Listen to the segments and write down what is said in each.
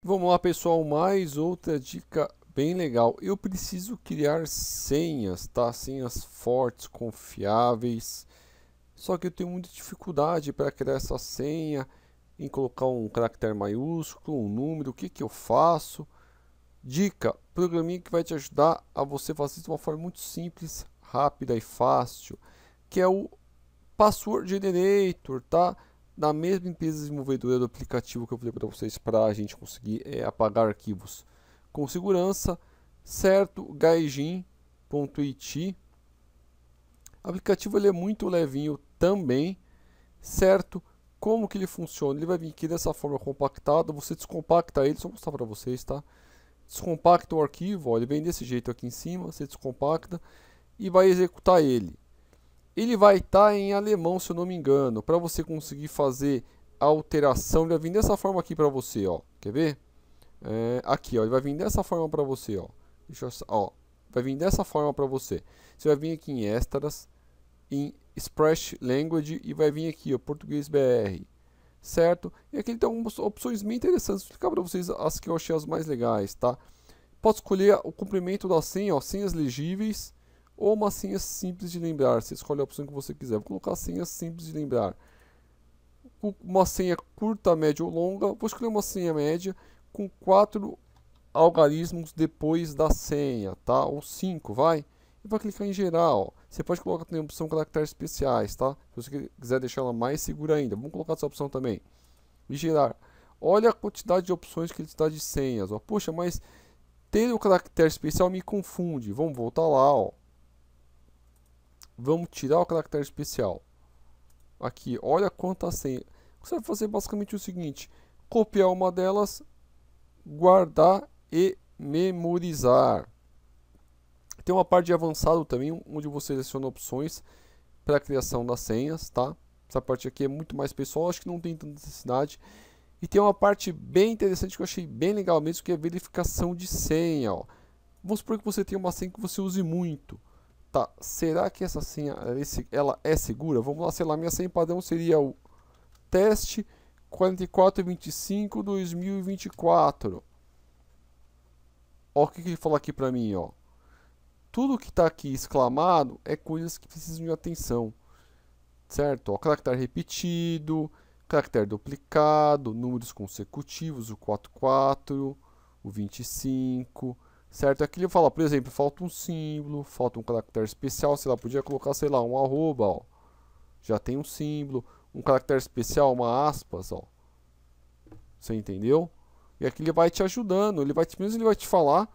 Vamos lá, pessoal, mais outra dica bem legal. Eu preciso criar senhas, tá? Senhas fortes, confiáveis. Só que eu tenho muita dificuldade para criar essa senha, em colocar um caractere maiúsculo, um número, o que que eu faço? Dica, programinha que vai te ajudar a você fazer isso de uma forma muito simples, rápida e fácil, que é o Password Generator, tá? da mesma empresa desenvolvedora do aplicativo que eu falei para vocês para a gente conseguir é, apagar arquivos com segurança, certo? Gaijin.it. O aplicativo ele é muito levinho também, certo? Como que ele funciona? Ele vai vir aqui dessa forma compactada, você descompacta ele, só mostrar para vocês, tá? Descompacta o arquivo, ó, ele vem desse jeito aqui em cima, você descompacta e vai executar ele. Ele vai estar tá em alemão, se eu não me engano, para você conseguir fazer a alteração. Ele vai vir dessa forma aqui para você, ó. Quer ver? É, aqui, ó. Ele vai vir dessa forma para você, ó. Deixa eu, ó. Vai vir dessa forma para você. Você vai vir aqui em extras, em Express Language e vai vir aqui, ó, Português BR. Certo? E aqui ele tem algumas opções bem interessantes. Vou explicar para vocês as que eu achei as mais legais, tá? Pode escolher o comprimento da senha, ó, senhas legíveis ou uma senha simples de lembrar. Você escolhe a opção que você quiser. Vou colocar senha simples de lembrar. Uma senha curta, média ou longa. Vou escolher uma senha média com quatro algarismos depois da senha, tá? Ou cinco, vai. E vai clicar em geral. Você pode colocar também a opção caracteres especiais, tá? Se você quiser deixar ela mais segura ainda. Vamos colocar essa opção também. E gerar. Olha a quantidade de opções que ele te dá de senhas. Ó. Poxa, mas ter o caractere especial me confunde. Vamos voltar lá, ó. Vamos tirar o caractere especial. Aqui, olha quantas senhas Você vai fazer basicamente o seguinte. Copiar uma delas, guardar e memorizar. Tem uma parte de avançado também, onde você seleciona opções para criação das senhas, tá? Essa parte aqui é muito mais pessoal, acho que não tem tanta necessidade. E tem uma parte bem interessante que eu achei bem legal mesmo, que é a verificação de senha. Ó. Vamos supor que você tem uma senha que você use muito. Tá, será que essa senha ela é segura? Vamos lá, sei lá, minha senha padrão seria o teste 4425 2024. Ó, o que, que ele falou aqui para mim, ó. Tudo que está aqui exclamado é coisas que precisam de atenção, certo? Ó, caractere repetido, caractere duplicado, números consecutivos, o 44, o 25 certo? Aqui ele fala, por exemplo, falta um símbolo, falta um caractere especial, sei lá, podia colocar, sei lá, um arroba, ó. Já tem um símbolo, um caractere especial, uma aspas, ó. Você entendeu? E aqui ele vai te ajudando, ele vai te, mesmo ele vai te falar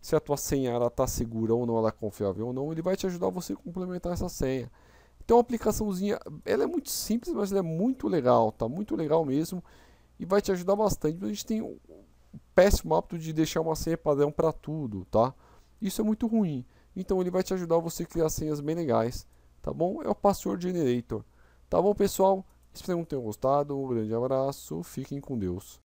se a tua senha ela tá segura ou não, ela é confiável ou não, ele vai te ajudar você a complementar essa senha. Então a aplicaçãozinha, ela é muito simples, mas ela é muito legal, tá? Muito legal mesmo e vai te ajudar bastante. A gente tem péssimo hábito de deixar uma senha padrão para tudo, tá? Isso é muito ruim. Então ele vai te ajudar você a criar senhas bem legais, tá bom? É o Password Generator. Tá bom, pessoal? Espero que tenham gostado. Um grande abraço. Fiquem com Deus.